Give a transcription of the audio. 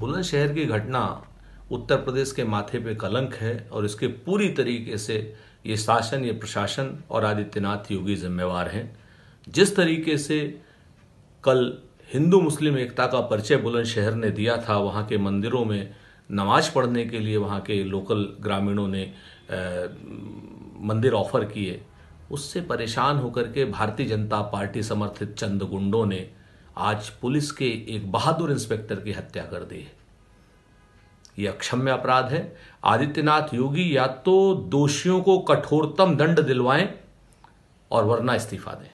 बुलंदशहर की घटना उत्तर प्रदेश के माथे पे कलंक है और इसके पूरी तरीके से ये शासन ये प्रशासन और आदित्यनाथ योगी जिम्मेवार हैं जिस तरीके से कल हिंदू मुस्लिम एकता का परिचय बुलंदशहर ने दिया था वहाँ के मंदिरों में नमाज पढ़ने के लिए वहाँ के लोकल ग्रामीणों ने मंदिर ऑफर किए उससे परेशान होकर के भारतीय जनता पार्टी समर्थित चंद गुंडों ने आज पुलिस के एक बहादुर इंस्पेक्टर की हत्या कर दी है यह अक्षम्य अपराध है आदित्यनाथ योगी या तो दोषियों को कठोरतम दंड दिलवाएं और वरना इस्तीफा दें